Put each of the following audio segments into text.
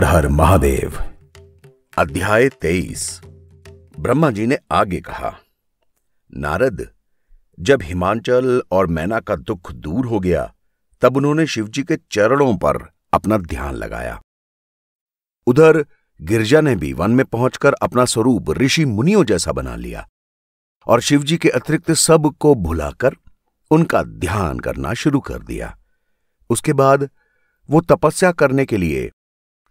हर हर महादेव अध्याय तेईस ब्रह्मा जी ने आगे कहा नारद जब हिमांचल और मैना का दुख दूर हो गया तब उन्होंने शिवजी के चरणों पर अपना ध्यान लगाया उधर गिरजा ने भी वन में पहुंचकर अपना स्वरूप ऋषि मुनियों जैसा बना लिया और शिवजी के अतिरिक्त सब को भुलाकर उनका ध्यान करना शुरू कर दिया उसके बाद वो तपस्या करने के लिए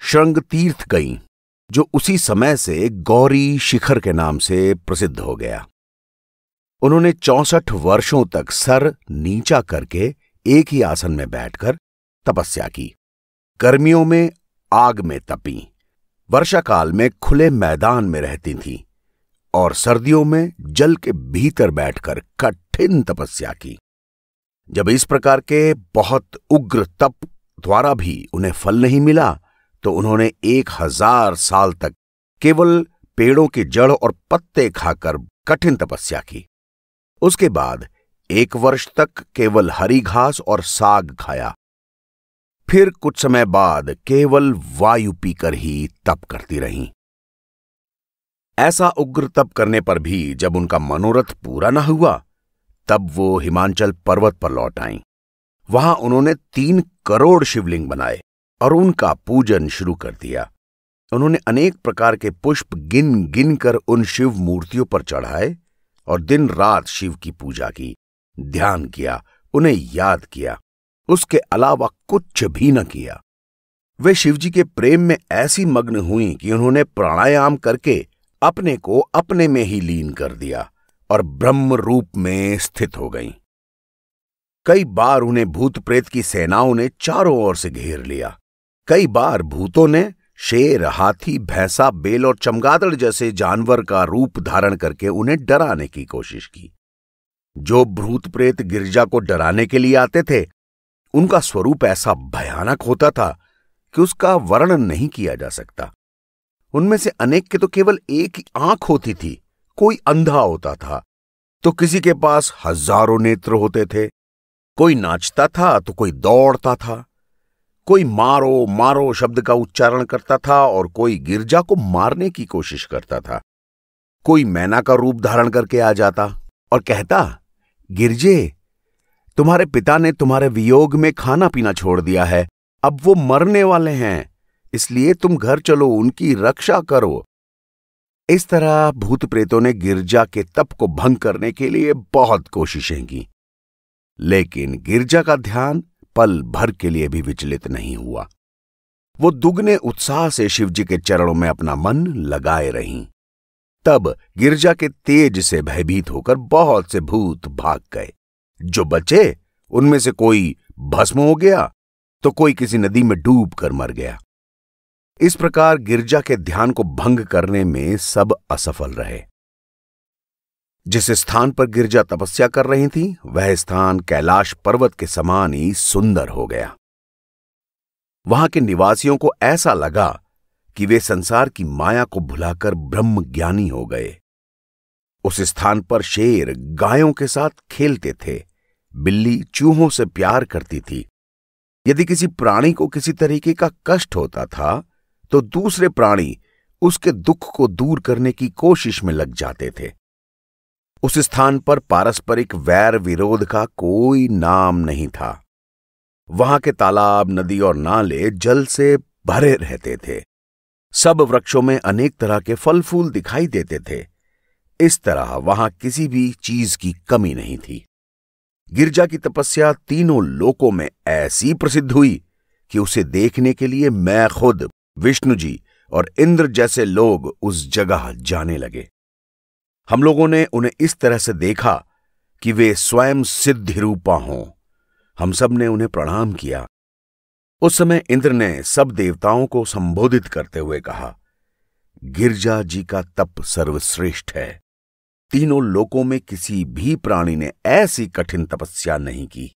श्रृंग तीर्थ गईं जो उसी समय से गौरी शिखर के नाम से प्रसिद्ध हो गया उन्होंने चौसठ वर्षों तक सर नीचा करके एक ही आसन में बैठकर तपस्या की गर्मियों में आग में तपी वर्षाकाल में खुले मैदान में रहती थीं और सर्दियों में जल के भीतर बैठकर कठिन तपस्या की जब इस प्रकार के बहुत उग्र तप द्वारा भी उन्हें फल नहीं मिला तो उन्होंने एक हजार साल तक केवल पेड़ों की जड़ और पत्ते खाकर कठिन तपस्या की उसके बाद एक वर्ष तक केवल हरी घास और साग खाया फिर कुछ समय बाद केवल वायु पीकर ही तप करती रहीं ऐसा उग्र तप करने पर भी जब उनका मनोरथ पूरा न हुआ तब वो हिमांचल पर्वत पर लौट आईं वहां उन्होंने तीन करोड़ शिवलिंग बनाए और उनका पूजन शुरू कर दिया उन्होंने अनेक प्रकार के पुष्प गिन गिन कर उन शिव मूर्तियों पर चढ़ाए और दिन रात शिव की पूजा की ध्यान किया उन्हें याद किया उसके अलावा कुछ भी न किया वे शिवजी के प्रेम में ऐसी मग्न हुई कि उन्होंने प्राणायाम करके अपने को अपने में ही लीन कर दिया और ब्रह्म रूप में स्थित हो गईं। कई बार उन्हें भूत प्रेत की सेनाओं ने चारों ओर से घेर लिया कई बार भूतों ने शेर हाथी भैंसा बेल और चमगादड़ जैसे जानवर का रूप धारण करके उन्हें डराने की कोशिश की जो भूत प्रेत गिरजा को डराने के लिए आते थे उनका स्वरूप ऐसा भयानक होता था कि उसका वर्णन नहीं किया जा सकता उनमें से अनेक के तो केवल एक आंख होती थी कोई अंधा होता था तो किसी के पास हजारों नेत्र होते थे कोई नाचता था तो कोई दौड़ता था कोई मारो मारो शब्द का उच्चारण करता था और कोई गिरजा को मारने की कोशिश करता था कोई मैना का रूप धारण करके आ जाता और कहता गिरजे तुम्हारे पिता ने तुम्हारे वियोग में खाना पीना छोड़ दिया है अब वो मरने वाले हैं इसलिए तुम घर चलो उनकी रक्षा करो इस तरह भूत प्रेतों ने गिरजा के तप को भंग करने के लिए बहुत कोशिशें की लेकिन गिरजा का ध्यान पल भर के लिए भी विचलित नहीं हुआ वो दुगने उत्साह से शिवजी के चरणों में अपना मन लगाए रहीं तब गिरजा के तेज से भयभीत होकर बहुत से भूत भाग गए जो बचे उनमें से कोई भस्म हो गया तो कोई किसी नदी में डूब कर मर गया इस प्रकार गिरजा के ध्यान को भंग करने में सब असफल रहे जिस स्थान पर गिरजा तपस्या कर रही थी वह स्थान कैलाश पर्वत के समान ही सुंदर हो गया वहां के निवासियों को ऐसा लगा कि वे संसार की माया को भुलाकर ब्रह्म ज्ञानी हो गए उस स्थान पर शेर गायों के साथ खेलते थे बिल्ली चूहों से प्यार करती थी यदि किसी प्राणी को किसी तरीके का कष्ट होता था तो दूसरे प्राणी उसके दुख को दूर करने की कोशिश में लग जाते थे उस स्थान पर पारस्परिक वैर विरोध का कोई नाम नहीं था वहां के तालाब नदी और नाले जल से भरे रहते थे सब वृक्षों में अनेक तरह के फल फूल दिखाई देते थे इस तरह वहां किसी भी चीज की कमी नहीं थी गिरजा की तपस्या तीनों लोकों में ऐसी प्रसिद्ध हुई कि उसे देखने के लिए मैं खुद विष्णु जी और इंद्र जैसे लोग उस जगह जाने लगे हम लोगों ने उन्हें इस तरह से देखा कि वे स्वयं सिद्धि रूपा हों हम सब ने उन्हें प्रणाम किया उस समय इंद्र ने सब देवताओं को संबोधित करते हुए कहा गिरजा जी का तप सर्वश्रेष्ठ है तीनों लोकों में किसी भी प्राणी ने ऐसी कठिन तपस्या नहीं की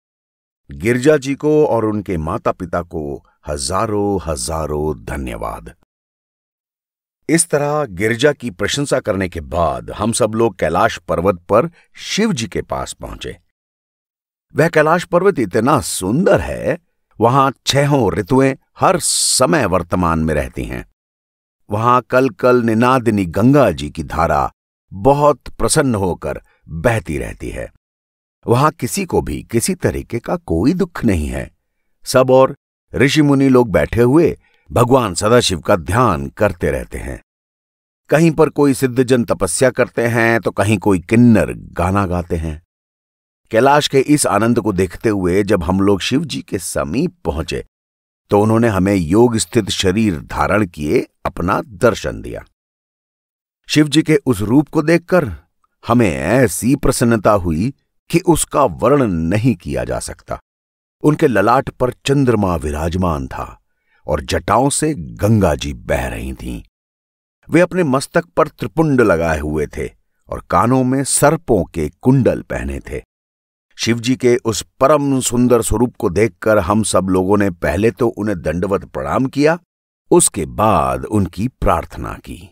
गिरजा जी को और उनके माता पिता को हजारों हजारों धन्यवाद इस तरह गिरजा की प्रशंसा करने के बाद हम सब लोग कैलाश पर्वत पर शिव जी के पास पहुंचे वह कैलाश पर्वत इतना सुंदर है वहां छहों ऋतुएं हर समय वर्तमान में रहती हैं वहां कल कल निनादिनी गंगा जी की धारा बहुत प्रसन्न होकर बहती रहती है वहां किसी को भी किसी तरीके का कोई दुख नहीं है सब और ऋषि मुनि लोग बैठे हुए भगवान सदाशिव का ध्यान करते रहते हैं कहीं पर कोई सिद्धजन तपस्या करते हैं तो कहीं कोई किन्नर गाना गाते हैं कैलाश के इस आनंद को देखते हुए जब हम लोग शिव जी के समीप पहुंचे तो उन्होंने हमें योग स्थित शरीर धारण किए अपना दर्शन दिया शिव जी के उस रूप को देखकर हमें ऐसी प्रसन्नता हुई कि उसका वर्णन नहीं किया जा सकता उनके ललाट पर चंद्रमा विराजमान था और जटाओं से गंगा जी बह रही थीं। वे अपने मस्तक पर त्रिपुंड लगाए हुए थे और कानों में सर्पों के कुंडल पहने थे शिवजी के उस परम सुंदर स्वरूप को देखकर हम सब लोगों ने पहले तो उन्हें दंडवत प्रणाम किया उसके बाद उनकी प्रार्थना की